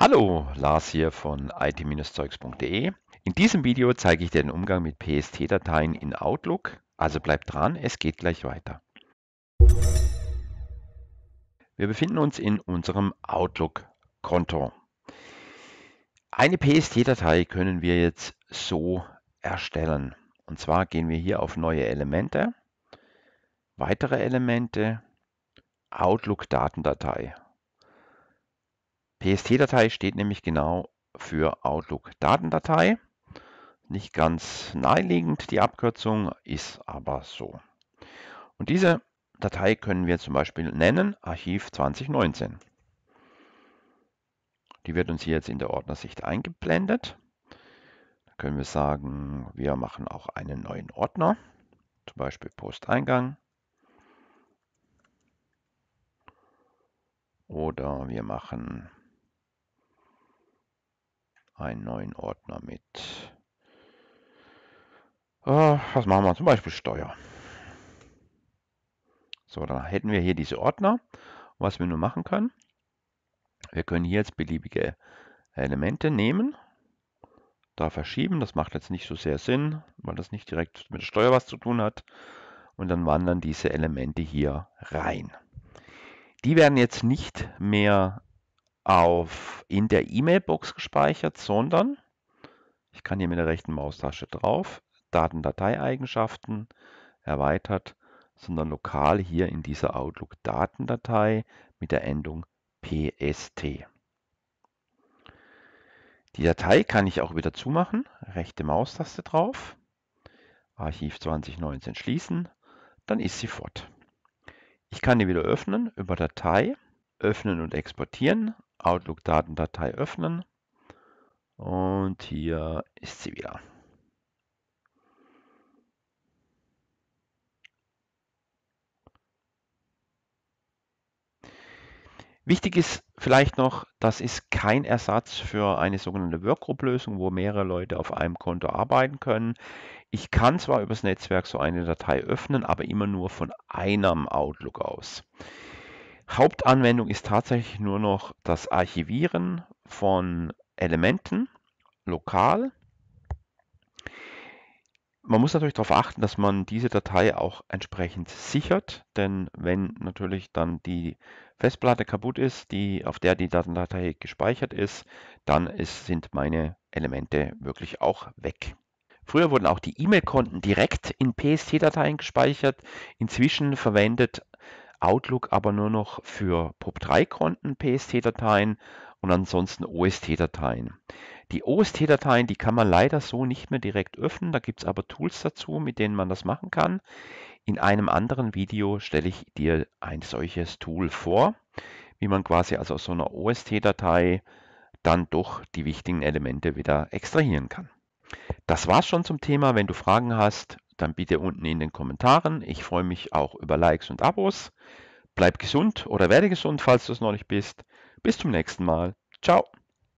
Hallo, Lars hier von it-zeugs.de. In diesem Video zeige ich dir den Umgang mit PST-Dateien in Outlook, also bleib dran, es geht gleich weiter. Wir befinden uns in unserem Outlook-Konto. Eine PST-Datei können wir jetzt so erstellen. Und zwar gehen wir hier auf Neue Elemente, Weitere Elemente, Outlook-Datendatei. PST-Datei steht nämlich genau für Outlook-Datendatei. Nicht ganz naheliegend die Abkürzung, ist aber so. Und diese Datei können wir zum Beispiel nennen Archiv 2019. Die wird uns hier jetzt in der Ordnersicht eingeblendet. Da können wir sagen, wir machen auch einen neuen Ordner, zum Beispiel Posteingang. Oder wir machen einen neuen Ordner mit. Äh, was machen wir? Zum Beispiel Steuer. So, dann hätten wir hier diese Ordner. Was wir nun machen können, wir können hier jetzt beliebige Elemente nehmen, da verschieben. Das macht jetzt nicht so sehr Sinn, weil das nicht direkt mit der Steuer was zu tun hat. Und dann wandern diese Elemente hier rein. Die werden jetzt nicht mehr auf, in der E-Mail-Box gespeichert, sondern ich kann hier mit der rechten Maustasche drauf, Datendateieigenschaften erweitert, sondern lokal hier in dieser Outlook-Datendatei mit der Endung PST. Die Datei kann ich auch wieder zumachen, rechte Maustaste drauf, Archiv 2019 schließen, dann ist sie fort. Ich kann die wieder öffnen über Datei, öffnen und exportieren Outlook-Datendatei öffnen. Und hier ist sie wieder. Wichtig ist vielleicht noch, das ist kein Ersatz für eine sogenannte Workgroup-Lösung, wo mehrere Leute auf einem Konto arbeiten können. Ich kann zwar übers Netzwerk so eine Datei öffnen, aber immer nur von einem Outlook aus. Hauptanwendung ist tatsächlich nur noch das Archivieren von Elementen lokal. Man muss natürlich darauf achten, dass man diese Datei auch entsprechend sichert, denn wenn natürlich dann die Festplatte kaputt ist, die, auf der die Datendatei gespeichert ist, dann ist, sind meine Elemente wirklich auch weg. Früher wurden auch die E-Mail-Konten direkt in PST-Dateien gespeichert. Inzwischen verwendet Outlook aber nur noch für POP3-Konten, PST-Dateien und ansonsten OST-Dateien. Die OST-Dateien, die kann man leider so nicht mehr direkt öffnen. Da gibt es aber Tools dazu, mit denen man das machen kann. In einem anderen Video stelle ich dir ein solches Tool vor, wie man quasi also aus so einer OST-Datei dann doch die wichtigen Elemente wieder extrahieren kann. Das war's schon zum Thema. Wenn du Fragen hast, dann bitte unten in den Kommentaren. Ich freue mich auch über Likes und Abos. Bleib gesund oder werde gesund, falls du es noch nicht bist. Bis zum nächsten Mal. Ciao.